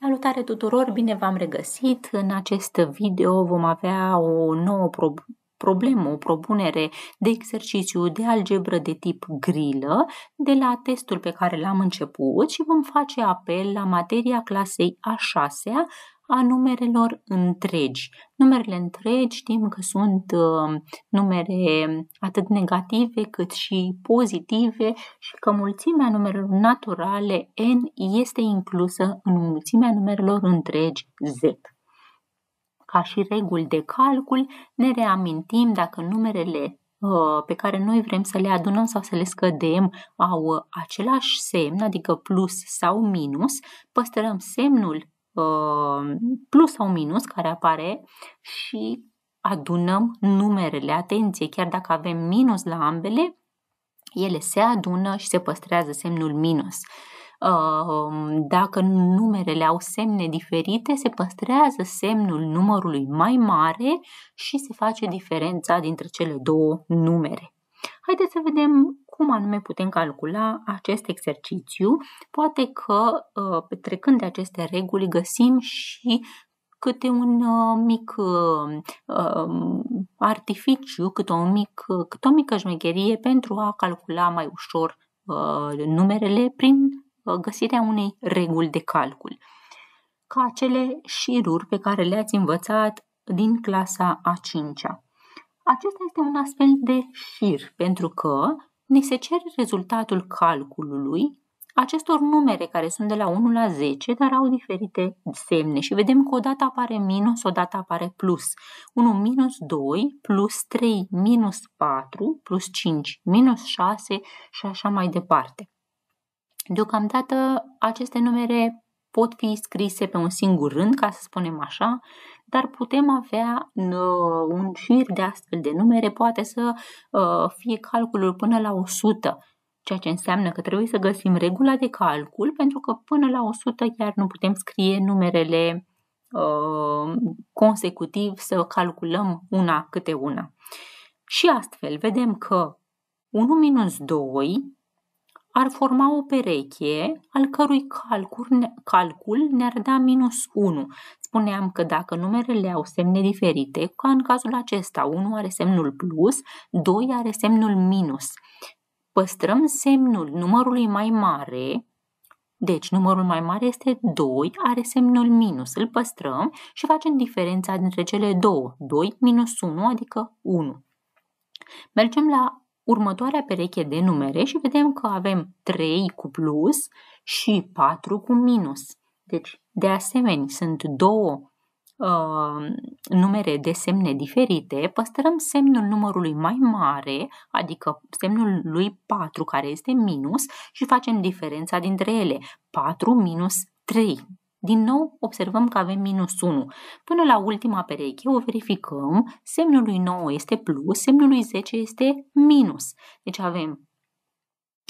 Salutare tuturor, bine v-am regăsit! În acest video vom avea o nouă problemă, o propunere de exercițiu de algebră de tip grilă de la testul pe care l-am început și vom face apel la materia clasei a 6-a a numerelor întregi. Numerele întregi știm că sunt uh, numere atât negative cât și pozitive și că mulțimea numerelor naturale n este inclusă în mulțimea numerelor întregi z ca și reguli de calcul, ne reamintim dacă numerele uh, pe care noi vrem să le adunăm sau să le scădem au uh, același semn, adică plus sau minus, păstrăm semnul uh, plus sau minus care apare și adunăm numerele. Atenție, chiar dacă avem minus la ambele, ele se adună și se păstrează semnul minus. Uh, um, dacă numerele au semne diferite, se păstrează semnul numărului mai mare și se face diferența dintre cele două numere. Haideți să vedem cum anume putem calcula acest exercițiu. Poate că, uh, trecând de aceste reguli, găsim și câte un uh, mic um, artificiu, câte o, mic, câte o mică șmecherie pentru a calcula mai ușor numerele prin Uh, găsirea unei reguli de calcul, ca acele șiruri pe care le-ați învățat din clasa a 5-a. Acesta este un astfel de șir, pentru că ne se cere rezultatul calculului acestor numere care sunt de la 1 la 10, dar au diferite semne și vedem că odată apare minus, odată apare plus. 1 minus 2, plus 3 minus 4, plus 5 minus 6 și așa mai departe. Deocamdată aceste numere pot fi scrise pe un singur rând, ca să spunem așa, dar putem avea uh, un șir de astfel de numere, poate să uh, fie calculul până la 100, ceea ce înseamnă că trebuie să găsim regula de calcul, pentru că până la 100 iar nu putem scrie numerele uh, consecutiv să calculăm una câte una. Și astfel vedem că 1 minus 2 ar forma o pereche al cărui calcul, calcul ne-ar da minus 1. Spuneam că dacă numerele au semne diferite, ca în cazul acesta, 1 are semnul plus, 2 are semnul minus. Păstrăm semnul numărului mai mare, deci numărul mai mare este 2, are semnul minus, îl păstrăm și facem diferența dintre cele două, 2 minus 1, adică 1. Mergem la următoarea pereche de numere și vedem că avem 3 cu plus și 4 cu minus. Deci, de asemenea, sunt două uh, numere de semne diferite, păstrăm semnul numărului mai mare, adică semnul lui 4 care este minus și facem diferența dintre ele, 4 minus 3. Din nou observăm că avem minus 1. Până la ultima pereche o verificăm, semnul lui 9 este plus, semnul lui 10 este minus. Deci avem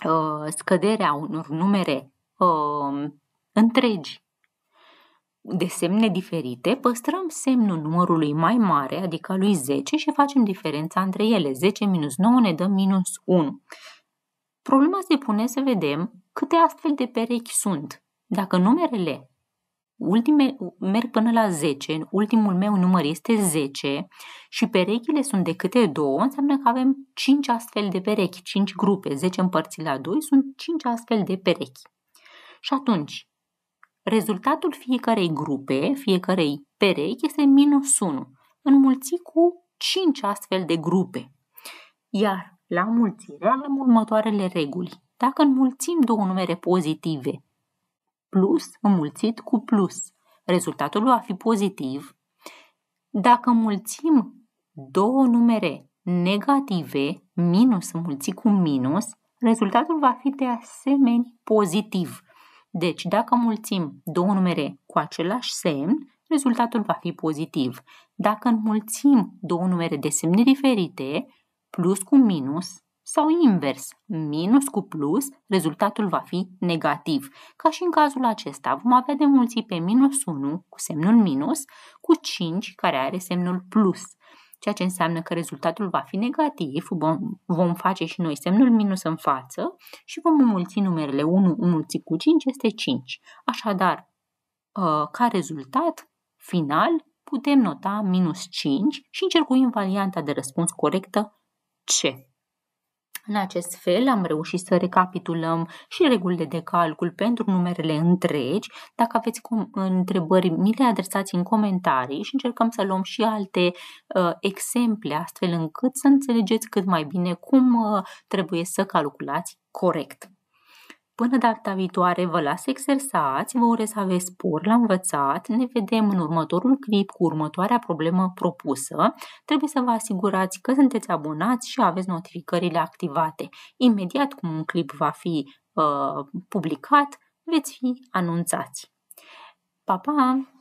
uh, scăderea unor numere uh, întregi de semne diferite, păstrăm semnul numărului mai mare, adică lui 10, și facem diferența între ele. 10 minus 9 ne dă minus 1. Problema se pune să vedem câte astfel de perechi sunt. Dacă numerele Ultime, merg până la 10, ultimul meu număr este 10 și perechile sunt de câte două, înseamnă că avem 5 astfel de perechi, 5 grupe, 10 împărțit la 2, sunt 5 astfel de perechi. Și atunci, rezultatul fiecarei grupe, fiecarei perechi este minus 1, înmulțit cu 5 astfel de grupe. Iar la mulțire avem următoarele reguli. Dacă înmulțim două numere pozitive plus înmulțit cu plus. Rezultatul va fi pozitiv. Dacă mulțim două numere negative, minus înmulțit cu minus, rezultatul va fi de asemenea pozitiv. Deci, dacă mulțim două numere cu același semn, rezultatul va fi pozitiv. Dacă înmulțim două numere de semne diferite, plus cu minus, sau invers, minus cu plus, rezultatul va fi negativ. Ca și în cazul acesta, vom avea de mulțit pe minus 1 cu semnul minus cu 5 care are semnul plus. Ceea ce înseamnă că rezultatul va fi negativ, vom face și noi semnul minus în față și vom înmulți numerele 1 mulțit cu 5 este 5. Așadar, ă, ca rezultat final putem nota minus 5 și încercuim varianta de răspuns corectă C. În acest fel am reușit să recapitulăm și regulile de calcul pentru numerele întregi. Dacă aveți întrebări, mi le adresați în comentarii și încercăm să luăm și alte uh, exemple astfel încât să înțelegeți cât mai bine cum uh, trebuie să calculați corect. Până data viitoare, vă las exersați, vă urez să aveți spor la învățat, ne vedem în următorul clip cu următoarea problemă propusă. Trebuie să vă asigurați că sunteți abonați și aveți notificările activate. Imediat cum un clip va fi uh, publicat, veți fi anunțați. Pa, pa!